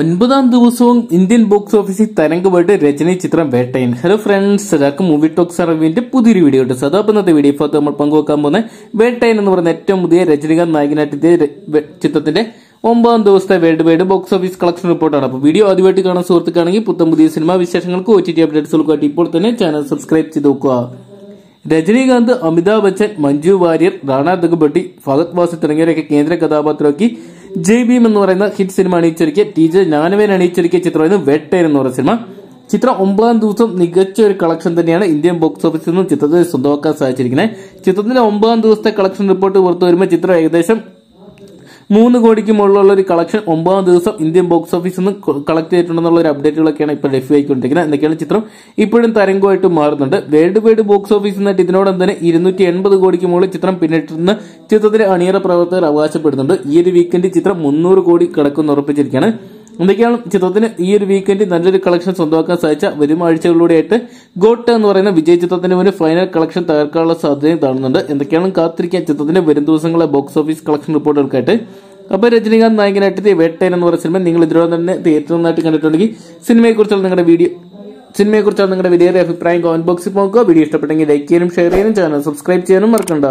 ഒൻപതാം ദിവസവും Indian box ഓഫീസിൽ തരംഗമായിട്ട് രചന ചിത്രം വേട്ടയൻ ഹലോ ഫ്രണ്ട്സ് സദാക്ക് മൂവി ടോക്സ് അറിവിന്റെ പുതിയൊരു വീഡിയോ ഉണ്ട് സദാപ്പ് ഇന്നത്തെ വീഡിയോ ഇപ്പോൾ നമ്മൾ പങ്കുവെക്കാൻ പോകുന്ന വേട്ടയൻ എന്ന് പറയുന്ന ഏറ്റവും പുതിയ രജനികാന്ത് നായകനായിട്ട് ചിത്രത്തിന്റെ ഒമ്പതാം ദിവസത്തെ world wide box office collection റിപ്പോർട്ടാണ് അപ്പോൾ വീഡിയോ ആദ്യമായിട്ട് കാണാൻ സുഹൃത്തുക്കാണെങ്കിൽ പുത്തം പുതിയ സിനിമാ വിശേഷങ്ങൾക്ക് ഒ ടി ടി ഉൾക്കാട്ടി ഇപ്പോൾ തന്നെ ചാനൽ സബ്സ്ക്രൈബ് ചെയ്ത് നോക്കുക രജനീകാന്ത് അമിതാഭ് ബച്ചൻ മഞ്ജു വാര്യർ റാണാ ദഗുബട്ടി ഫഗത് വാസു തുടങ്ങിയവരൊക്കെ കേന്ദ്ര കഥാപാത്രമാക്കി ജയ് ഭീം എന്ന് പറയുന്ന ഹിറ്റ് സിനിമ അണിയിച്ചൊരുക്കിയ ടി ജെ ജ്ഞാനവേൻ അണിയിച്ചൊരുക്കിയ ചിത്രമായിരുന്നു വെട്ടേൻ എന്ന് പറയുന്ന സിനിമ ചിത്രം ഒമ്പതാം ദിവസം മികച്ച ഒരു കളക്ഷൻ തന്നെയാണ് ഇന്ത്യൻ ബോക്സ് ഓഫീസിൽ നിന്നും ചിത്രത്തിൽ സ്വന്തമാക്കാൻ സാധിച്ചിരിക്കുന്നത് ചിത്രത്തിന്റെ ഒമ്പതാം ദിവസത്തെ കളക്ഷൻ റിപ്പോർട്ട് പുറത്തു വരുമ്പോൾ ചിത്രം ഏകദേശം മൂന്ന് കോടിക്ക് മുകളിലുള്ള ഒരു കളക്ഷൻ ഒമ്പതാം ദിവസം ഇന്ത്യൻ ബോക്സ് ഓഫീസിൽ നിന്ന് കളക്ട് ചെയ്തിട്ടുണ്ടെന്നുള്ള ഒരു അപ്ഡേറ്റുകളൊക്കെയാണ് ഇപ്പോൾ ആയിക്കൊണ്ടിരിക്കുന്നത് എന്തൊക്കെയാണ് ചിത്രം ഇപ്പോഴും തരംഗമായിട്ട് മാറുന്നുണ്ട് വേൾഡ് വൈഡ് ബോക്സ് ഓഫീസിൽ നിന്ന് ഇതിനോടൊപ്പം തന്നെ ഇരുന്നൂറ്റി എൺപത് കോടിക്ക് മുകളിൽ ചിത്രം പിന്നിട്ടിരുന്ന ചിത്രത്തിലെ അണിയറ പ്രവർത്തകർ അവകാശപ്പെടുന്നുണ്ട് ഈ ഒരു വീക്കെൻഡ് ചിത്രം മുന്നൂറ് കോടി കിടക്കുന്നുറപ്പിച്ചിരിക്കുകയാണ് എന്തൊക്കെയാണ് ചിത്രത്തിന് ഈ ഒരു വീക്കെൻഡിൽ നല്ലൊരു കളക്ഷൻ സ്വന്തമാക്കാൻ സാധിച്ച വരും ആഴ്ചകളിലൂടെയായിട്ട് ഗോട്ട് എന്ന് പറയുന്ന വിജയ ചിത്രത്തിന് മുന്നിൽ ഫൈനൽ കളക്ഷൻ തകർക്കാനുള്ള സാധ്യതയും കാണുന്നുണ്ട് എന്തൊക്കെയാണ് കാത്തിരിക്കാൻ ചിത്രത്തിന്റെ വരും ദിവസങ്ങളെ ബോക്സ് ഓഫീസ് കളക്ഷൻ റിപ്പോർട്ടുകൾക്കായിട്ട് അപ്പോൾ രജനീകാന്ത് നായകനായിട്ട് വേട്ടയൻ എന്ന് പറയുന്ന സിനിമ നിങ്ങൾ ഇതിനോട് തന്നെ തിയേറ്ററിൽ നിന്നായിട്ട് കണ്ടിട്ടുണ്ടെങ്കിൽ സിനിമയെക്കുറിച്ചുള്ള നിങ്ങളുടെ വീഡിയോ സിനിമയെക്കുറിച്ചുള്ള നിങ്ങളുടെ വിലയേറെ അഭിപ്രായം കോമന്റ് ബോക്സിൽ പോകുക വീഡിയോ ഇഷ്ടപ്പെട്ടെങ്കിൽ ലൈക്ക് ചെയ്യാനും ഷെയർ ചെയ്യാനും ചാനൽ സബ്സ്ക്രൈബ് ചെയ്യാനും മറക്കണ്ട